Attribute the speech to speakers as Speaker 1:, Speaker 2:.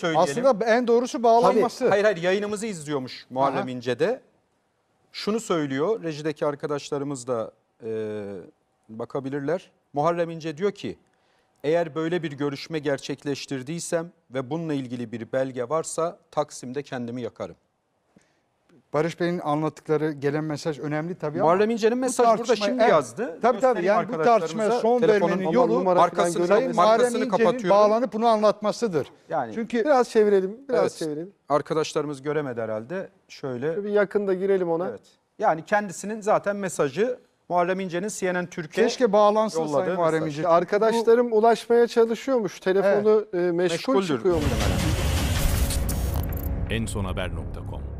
Speaker 1: söyleyelim. Aslında
Speaker 2: en doğrusu bağlanması. Tabii, hayır
Speaker 1: hayır yayınımızı izliyormuş Muharrem Aha. İnce'de. Şunu söylüyor rejideki arkadaşlarımız da e, bakabilirler. Muharrem İnce diyor ki eğer böyle bir görüşme gerçekleştirdiysem ve bununla ilgili bir belge varsa Taksim'de kendimi yakarım. Barış Bey'in anlattıkları
Speaker 3: gelen mesaj önemli tabii ama. Muharrem İnce'nin mesajı burada şimdi evet, yazdı. Tabii tabii yani bu tartışmaya son
Speaker 2: vermenin yolu markasını, Sayın Muharrem İnce'nin bağlanıp bunu anlatmasıdır. Yani, Çünkü
Speaker 1: biraz çevirelim, biraz evet, çevirelim. Arkadaşlarımız göremedi herhalde. Şöyle bir yakında girelim ona. Evet. Yani kendisinin zaten mesajı Muharrem İnce'nin CNN Türkiye Keşke bağlansın Sayın Muharrem İnce. İşte arkadaşlarım
Speaker 4: bu, ulaşmaya çalışıyormuş. Telefonu evet, e, meşgul meşguldür. çıkıyormuş. En son haber.com